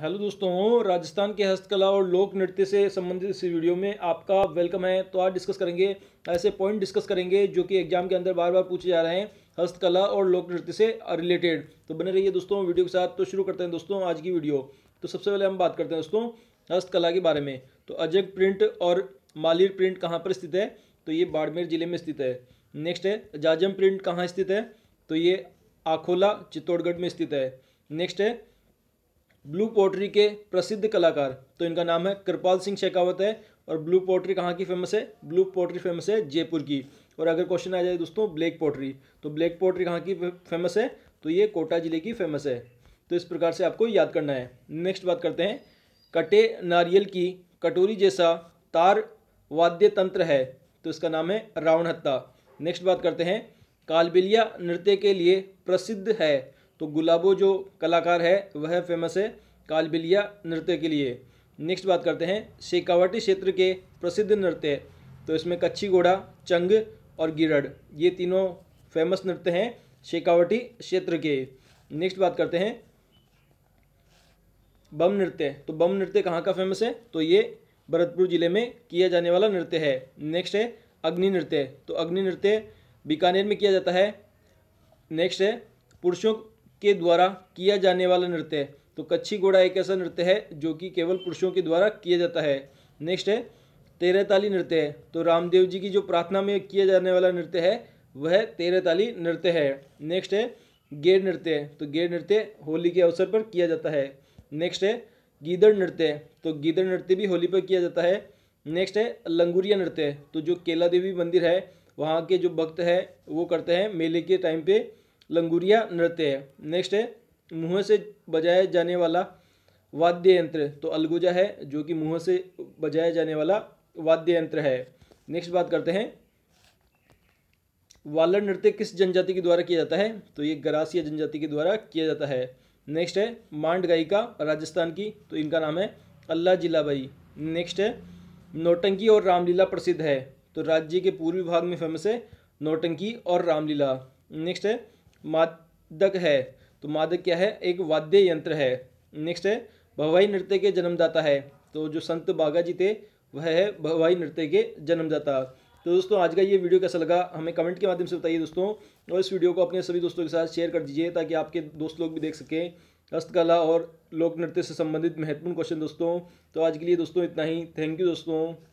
hello दोस्तों राजस्थान के हस्तकला और लोक नृत्य से संबंधित इस वीडियो में आपका वेलकम है तो आज डिस्कस करेंगे ऐसे पॉइंट डिस्कस करेंगे जो कि एग्जाम के अंदर बार बार पूछे जा रहे हैं हस्तकला और लोक नृत्य से रिलेटेड तो बने रहिए दोस्तों वीडियो के साथ तो शुरू करते हैं दोस्तों आज की वीडियो तो सबसे पहले हम बात करते हैं दोस्तों हस्तकला के बारे में तो अजग प्रिंट और मालिर प्रिंट कहाँ पर स्थित है तो ये बाड़मेर जिले में स्थित है नेक्स्ट है जाजम प्रिंट कहाँ स्थित है तो ये आखोला चित्तौड़गढ़ में स्थित है नेक्स्ट है ब्लू पोट्री के प्रसिद्ध कलाकार तो इनका नाम है कृपाल सिंह शेखावत है और ब्लू पोट्री कहाँ की फेमस है ब्लू पोट्री फेमस है जयपुर की और अगर क्वेश्चन आ जाए दोस्तों ब्लैक पोट्री तो ब्लैक पोट्री कहाँ की फेमस है तो ये कोटा जिले की फेमस है तो इस प्रकार से आपको याद करना है नेक्स्ट बात करते हैं कटे नारियल की कटोरी जैसा तार वाद्य तंत्र है तो इसका नाम है रावणहत्ता नेक्स्ट बात करते हैं कालबिलिया नृत्य के लिए प्रसिद्ध है तो गुलाबो जो कलाकार है वह फेमस है कालबिलिया नृत्य के लिए नेक्स्ट बात करते हैं शेखावाटी क्षेत्र के प्रसिद्ध नृत्य तो इसमें कच्ची घोड़ा चंग और गिरड ये तीनों फेमस नृत्य हैं शेखावटी क्षेत्र के नेक्स्ट बात करते हैं बम नृत्य तो बम नृत्य कहाँ का फेमस है तो ये भरतपुर जिले में किया जाने वाला नृत्य है नेक्स्ट है अग्नि नृत्य तो अग्नि नृत्य बीकानेर में किया जाता है नेक्स्ट है पुरुषों के द्वारा किया जाने वाला नृत्य है तो कच्छी घोड़ा एक ऐसा नृत्य है जो कि केवल पुरुषों के द्वारा किया जाता है नेक्स्ट है तेरह ताली नृत्य है तो रामदेव जी की जो प्रार्थना में किया जाने वाला नृत्य है वह तेरह ताली नृत्य है नेक्स्ट है गेर नृत्य है तो गेर नृत्य होली के अवसर पर किया जाता है नेक्स्ट है गीदड़ नृत्य तो गीदड़ नृत्य भी होली पर किया जाता है नेक्स्ट है लंगूरिया नृत्य तो जो केला देवी मंदिर है वहाँ के जो भक्त है वो करते हैं मेले के टाइम पे लंगूरिया नृत्य है नेक्स्ट है मुँह से बजाया जाने वाला वाद्य यंत्र तो अलगुजा है जो कि मुँह से बजाया जाने वाला वाद्य यंत्र है नेक्स्ट बात करते हैं वालर नृत्य किस जनजाति के द्वारा किया जाता है तो ये गरासिया जनजाति के द्वारा किया जाता है नेक्स्ट है मांड गायिका राजस्थान की तो इनका नाम है अल्लाह जिलाबाई नेक्स्ट है नौटंकी और रामलीला प्रसिद्ध है तो राज्य के पूर्वी भाग में फेमस है नौटंकी और रामलीला नेक्स्ट है मादक है तो मादक क्या है एक वाद्य यंत्र है नेक्स्ट है भवाई नृत्य के जन्मदाता है तो जो संत बागा जी थे वह है भवाई नृत्य के जन्मदाता तो दोस्तों आज का ये वीडियो कैसा लगा हमें कमेंट के माध्यम से बताइए दोस्तों और इस वीडियो को अपने सभी दोस्तों के साथ शेयर कर दीजिए ताकि आपके दोस्त लोग भी देख सकें हस्तकला और लोक नृत्य से संबंधित महत्वपूर्ण क्वेश्चन दोस्तों तो आज के लिए दोस्तों इतना ही थैंक यू दोस्तों